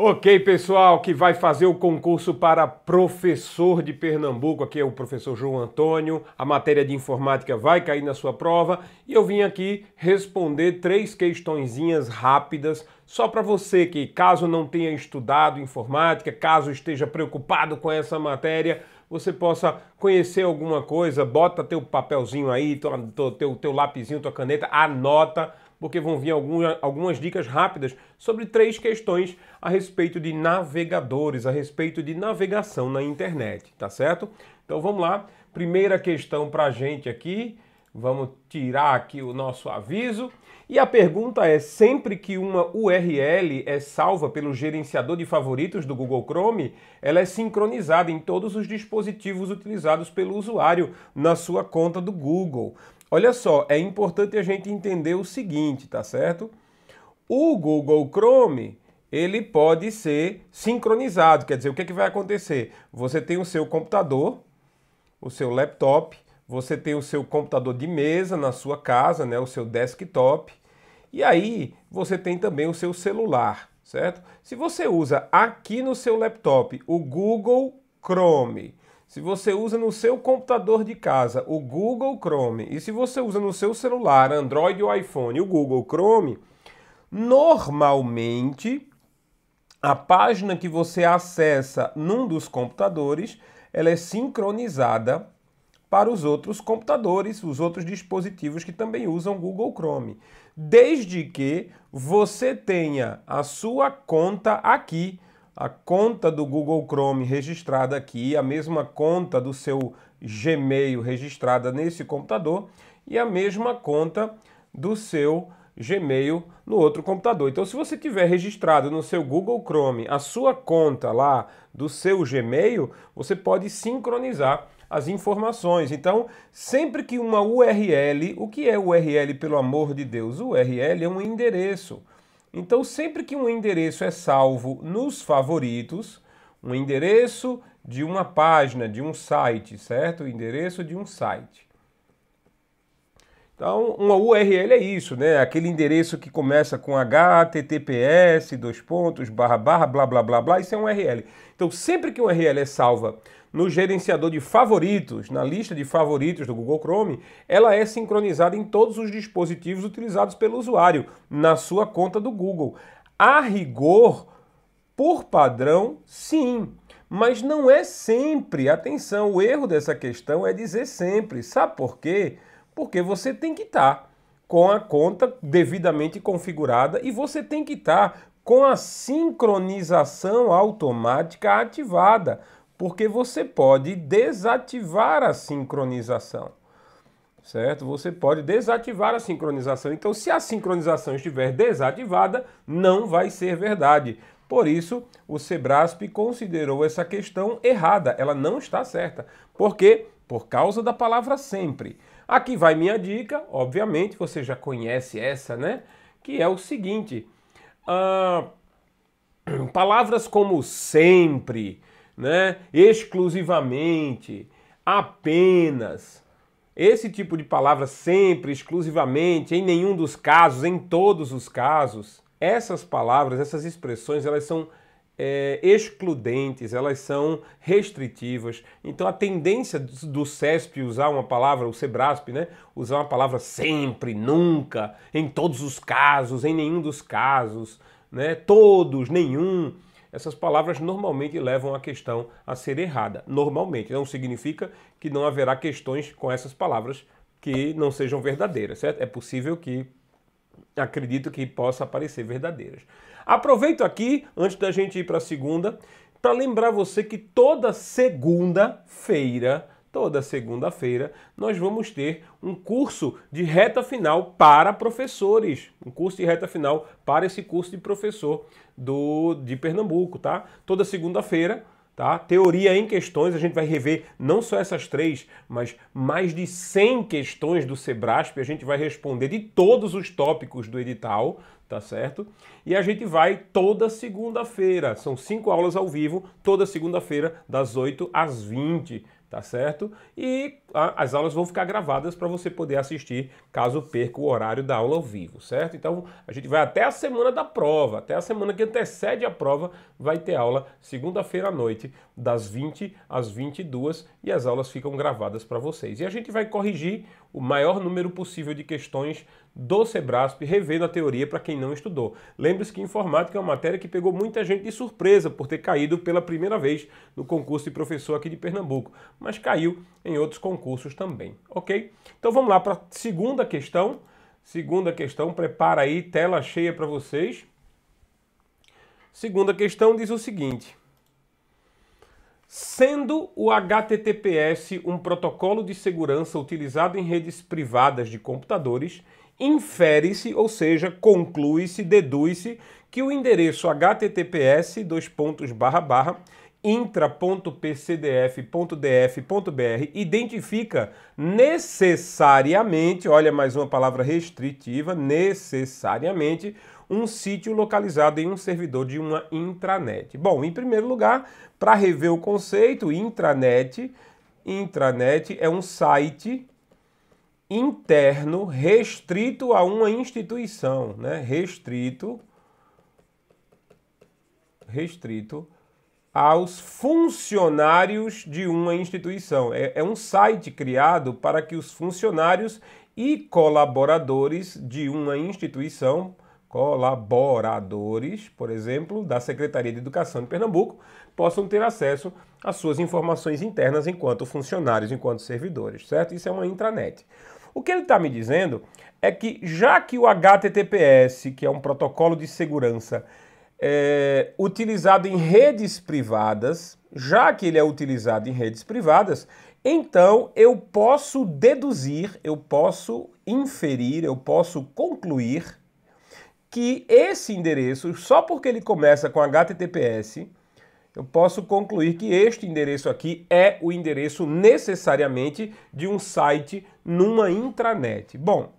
Ok, pessoal, que vai fazer o concurso para professor de Pernambuco. Aqui é o professor João Antônio. A matéria de informática vai cair na sua prova e eu vim aqui responder três questõezinhas rápidas só para você que, caso não tenha estudado informática, caso esteja preocupado com essa matéria, você possa conhecer alguma coisa, bota teu papelzinho aí, tua, teu, teu, teu tua caneta, anota, porque vão vir algumas dicas rápidas sobre três questões a respeito de navegadores, a respeito de navegação na internet, tá certo? Então vamos lá, primeira questão para a gente aqui Vamos tirar aqui o nosso aviso. E a pergunta é: sempre que uma URL é salva pelo gerenciador de favoritos do Google Chrome, ela é sincronizada em todos os dispositivos utilizados pelo usuário na sua conta do Google. Olha só, é importante a gente entender o seguinte, tá certo? O Google Chrome ele pode ser sincronizado. Quer dizer, o que, é que vai acontecer? Você tem o seu computador, o seu laptop você tem o seu computador de mesa na sua casa, né, o seu desktop, e aí você tem também o seu celular, certo? Se você usa aqui no seu laptop o Google Chrome, se você usa no seu computador de casa o Google Chrome e se você usa no seu celular, Android ou iPhone, o Google Chrome, normalmente a página que você acessa num dos computadores, ela é sincronizada para os outros computadores, os outros dispositivos que também usam Google Chrome, desde que você tenha a sua conta aqui, a conta do Google Chrome registrada aqui, a mesma conta do seu Gmail registrada nesse computador e a mesma conta do seu Gmail no outro computador. Então, se você tiver registrado no seu Google Chrome a sua conta lá do seu Gmail, você pode sincronizar as informações. Então, sempre que uma URL, o que é URL pelo amor de Deus? URL é um endereço. Então, sempre que um endereço é salvo nos favoritos, um endereço de uma página, de um site, certo? O endereço de um site. Então, uma URL é isso, né? Aquele endereço que começa com https, dois pontos, barra, barra, blá, blá, blá, blá, isso é um URL. Então, sempre que uma URL é salva no gerenciador de favoritos, na lista de favoritos do Google Chrome, ela é sincronizada em todos os dispositivos utilizados pelo usuário, na sua conta do Google. A rigor, por padrão, sim. Mas não é sempre. Atenção, o erro dessa questão é dizer sempre. Sabe por quê? Porque você tem que estar tá com a conta devidamente configurada e você tem que estar tá com a sincronização automática ativada, porque você pode desativar a sincronização. Certo? Você pode desativar a sincronização. Então, se a sincronização estiver desativada, não vai ser verdade. Por isso, o Sebrasp considerou essa questão errada, ela não está certa. Por quê? Por causa da palavra sempre. Aqui vai minha dica, obviamente você já conhece essa, né? Que é o seguinte: palavras como sempre, né? Exclusivamente, apenas. Esse tipo de palavra sempre, exclusivamente, em nenhum dos casos, em todos os casos, essas palavras, essas expressões, elas são é, excludentes, elas são restritivas. Então a tendência do CESP usar uma palavra, o SEBRASP, né? Usar uma palavra sempre, nunca, em todos os casos, em nenhum dos casos, né? Todos, nenhum. Essas palavras normalmente levam a questão a ser errada. Normalmente, não significa que não haverá questões com essas palavras que não sejam verdadeiras, certo? É possível que acredito que possa parecer verdadeiras. Aproveito aqui, antes da gente ir para a segunda, para lembrar você que toda segunda-feira, toda segunda-feira, nós vamos ter um curso de reta final para professores, um curso de reta final para esse curso de professor do de Pernambuco, tá? Toda segunda-feira Tá? Teoria em questões, a gente vai rever não só essas três, mas mais de 100 questões do Sebrasp, a gente vai responder de todos os tópicos do edital, tá certo? E a gente vai toda segunda-feira, são cinco aulas ao vivo, toda segunda-feira das 8 às 20 tá certo? E a, as aulas vão ficar gravadas para você poder assistir caso perca o horário da aula ao vivo, certo? Então a gente vai até a semana da prova, até a semana que antecede a prova, vai ter aula segunda-feira à noite, das 20 às 22 e as aulas ficam gravadas para vocês. E a gente vai corrigir o maior número possível de questões do Sebrasp, revendo a teoria para quem não estudou. Lembre-se que informática é uma matéria que pegou muita gente de surpresa por ter caído pela primeira vez no concurso de professor aqui de Pernambuco, mas caiu em outros concursos também, ok? Então vamos lá para a segunda questão. Segunda questão, prepara aí, tela cheia para vocês. Segunda questão diz o seguinte: Sendo o HTTPS um protocolo de segurança utilizado em redes privadas de computadores, infere-se, ou seja, conclui-se, deduz-se que o endereço https dois pontos barra barra intra.pcdf.df.br identifica necessariamente, olha mais uma palavra restritiva, necessariamente um sítio localizado em um servidor de uma intranet. Bom, em primeiro lugar, para rever o conceito, intranet, intranet é um site interno restrito a uma instituição, né? Restrito restrito aos funcionários de uma instituição. É, é, um site criado para que os funcionários e colaboradores de uma instituição colaboradores, por exemplo, da Secretaria de Educação de Pernambuco, possam ter acesso às suas informações internas enquanto funcionários, enquanto servidores, certo? Isso é uma intranet. O que ele está me dizendo é que já que o HTTPS, que é um protocolo de segurança é, utilizado em redes privadas, já que ele é utilizado em redes privadas, então eu posso deduzir, eu posso inferir, eu posso concluir que esse endereço, só porque ele começa com HTTPS, eu posso concluir que este endereço aqui é o endereço necessariamente de um site numa intranet. Bom,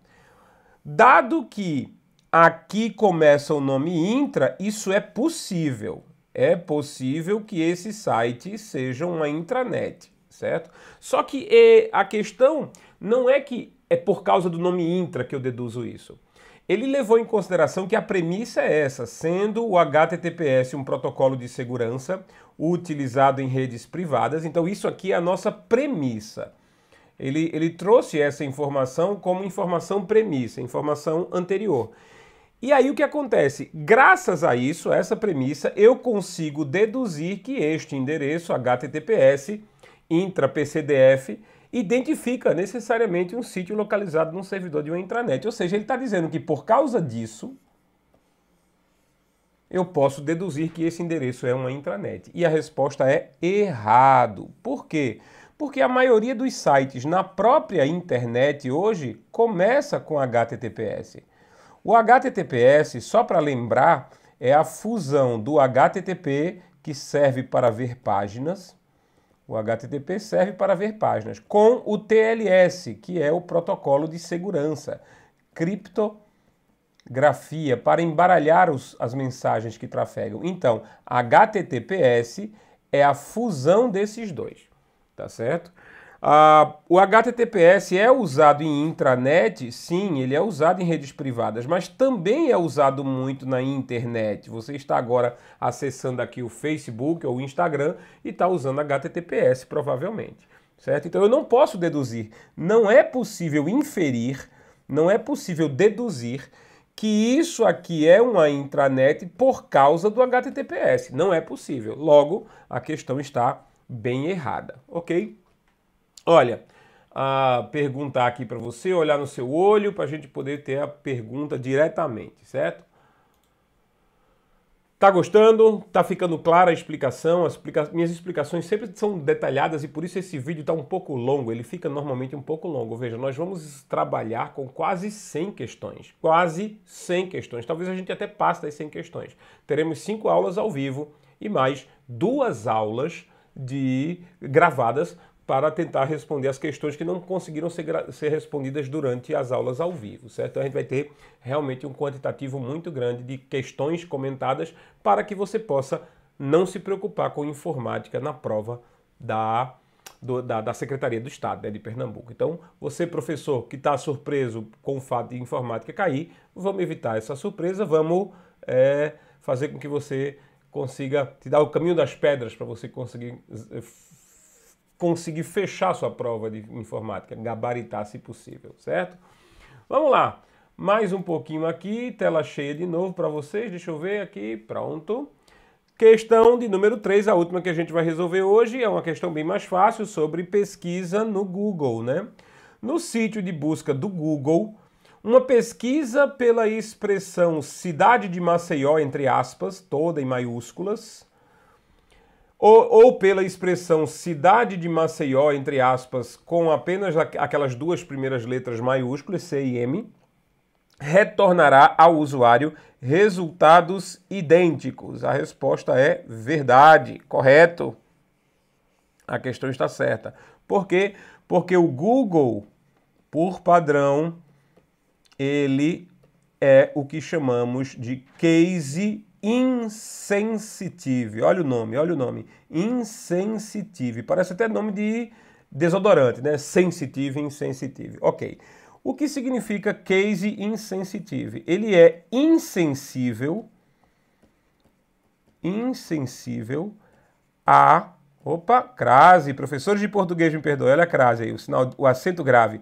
dado que aqui começa o nome intra, isso é possível. É possível que esse site seja uma intranet, certo? Só que eh, a questão não é que é por causa do nome intra que eu deduzo isso. Ele levou em consideração que a premissa é essa, sendo o HTTPS um protocolo de segurança utilizado em redes privadas. Então, isso aqui é a nossa premissa. Ele, ele trouxe essa informação como informação premissa, informação anterior. E aí o que acontece? Graças a isso, essa premissa, eu consigo deduzir que este endereço HTTPS intra PCDF identifica necessariamente um sítio localizado num servidor de uma intranet. Ou seja, ele está dizendo que por causa disso, eu posso deduzir que esse endereço é uma intranet. E a resposta é errado. Por quê? Porque a maioria dos sites na própria internet hoje começa com HTTPS. O HTTPS, só para lembrar, é a fusão do HTTP, que serve para ver páginas, o HTTP serve para ver páginas com o TLS, que é o protocolo de segurança, criptografia, para embaralhar os, as mensagens que trafegam. Então, HTTPS é a fusão desses dois, tá certo? Ah, o HTTPS é usado em intranet? Sim, ele é usado em redes privadas, mas também é usado muito na internet. Você está agora acessando aqui o Facebook ou o Instagram e está usando HTTPS, provavelmente. Certo? Então eu não posso deduzir, não é possível inferir, não é possível deduzir que isso aqui é uma intranet por causa do HTTPS. Não é possível. Logo, a questão está bem errada, ok? Olha, a perguntar aqui para você, olhar no seu olho para a gente poder ter a pergunta diretamente, certo? Tá gostando? Tá ficando clara a explicação? Explica... Minhas explicações sempre são detalhadas e por isso esse vídeo está um pouco longo. Ele fica normalmente um pouco longo. Veja, nós vamos trabalhar com quase 100 questões. Quase 100 questões. Talvez a gente até passe das 100 questões. Teremos cinco aulas ao vivo e mais duas aulas de gravadas para tentar responder as questões que não conseguiram ser, ser, respondidas durante as aulas ao vivo, certo? Então a gente vai ter realmente um quantitativo muito grande de questões comentadas para que você possa não se preocupar com informática na prova da, do, da, da, Secretaria do Estado né, de Pernambuco. Então, você, professor, que está surpreso com o fato de informática cair, vamos evitar essa surpresa, vamos é, fazer com que você consiga te dar o caminho das pedras para você conseguir eh, conseguir fechar sua prova de informática, gabaritar se possível, certo? Vamos lá, mais um pouquinho aqui, tela cheia de novo para vocês, deixa eu ver aqui, pronto. Questão de número 3, a última que a gente vai resolver hoje, é uma questão bem mais fácil sobre pesquisa no Google, né? No sítio de busca do Google, uma pesquisa pela expressão cidade de Maceió, entre aspas, toda em maiúsculas, ou, ou pela expressão cidade de Maceió, entre aspas, com apenas aquelas duas primeiras letras maiúsculas, C e M, retornará ao usuário resultados idênticos. A resposta é verdade, correto. A questão está certa. Por quê? Porque o Google, por padrão, ele é o que chamamos de case Insensitive. Olha o nome, olha o nome. Insensitive. Parece até nome de desodorante, né? Sensitive, insensitive. Ok. O que significa case insensitive? Ele é insensível, insensível a. Opa, crase. Professores de português me perdoem, olha a crase aí, o, sinal, o acento grave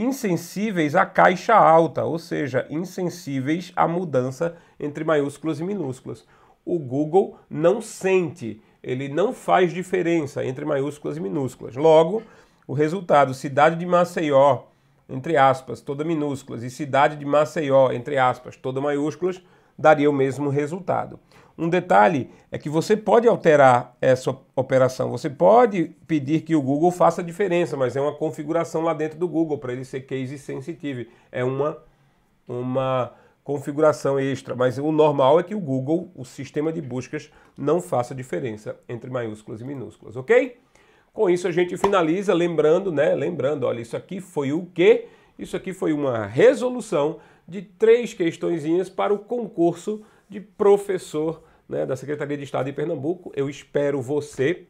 insensíveis à caixa alta, ou seja, insensíveis à mudança entre maiúsculas e minúsculas. O Google não sente, ele não faz diferença entre maiúsculas e minúsculas. Logo, o resultado, cidade de Maceió, entre aspas, toda minúsculas, e cidade de Maceió, entre aspas, toda maiúsculas, daria o mesmo resultado. Um detalhe é que você pode alterar essa operação. Você pode pedir que o Google faça a diferença, mas é uma configuração lá dentro do Google para ele ser case sensitive. É uma, uma configuração extra, mas o normal é que o Google, o sistema de buscas, não faça diferença entre maiúsculas e minúsculas, ok? Com isso a gente finaliza, lembrando, né? Lembrando, olha, isso aqui foi o quê? Isso aqui foi uma resolução de três questõezinhas para o concurso de professor né, da Secretaria de Estado de Pernambuco. Eu espero você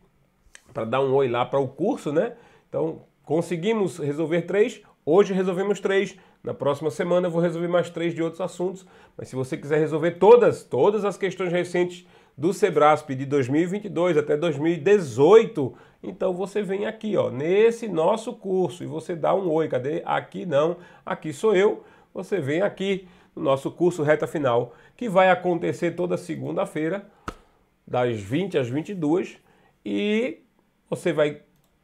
para dar um oi lá para o curso, né? Então, conseguimos resolver três. Hoje resolvemos três. Na próxima semana eu vou resolver mais três de outros assuntos. Mas se você quiser resolver todas, todas as questões recentes do Sebrasp de 2022 até 2018, então você vem aqui, ó, nesse nosso curso e você dá um oi. Cadê? Aqui não. Aqui sou eu. Você vem aqui no nosso curso Reta Final, que vai acontecer toda segunda-feira, das 20 às 22, e você vai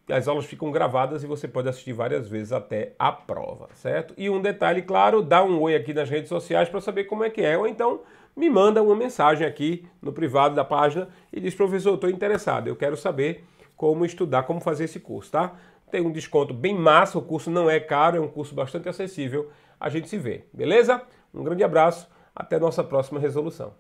as aulas ficam gravadas e você pode assistir várias vezes até a prova, certo? E um detalhe, claro, dá um oi aqui nas redes sociais para saber como é que é, ou então me manda uma mensagem aqui no privado da página e diz, professor, estou interessado, eu quero saber como estudar, como fazer esse curso, tá? Tem um desconto bem massa, o curso não é caro, é um curso bastante acessível. A gente se vê, beleza? Um grande abraço, até nossa próxima resolução.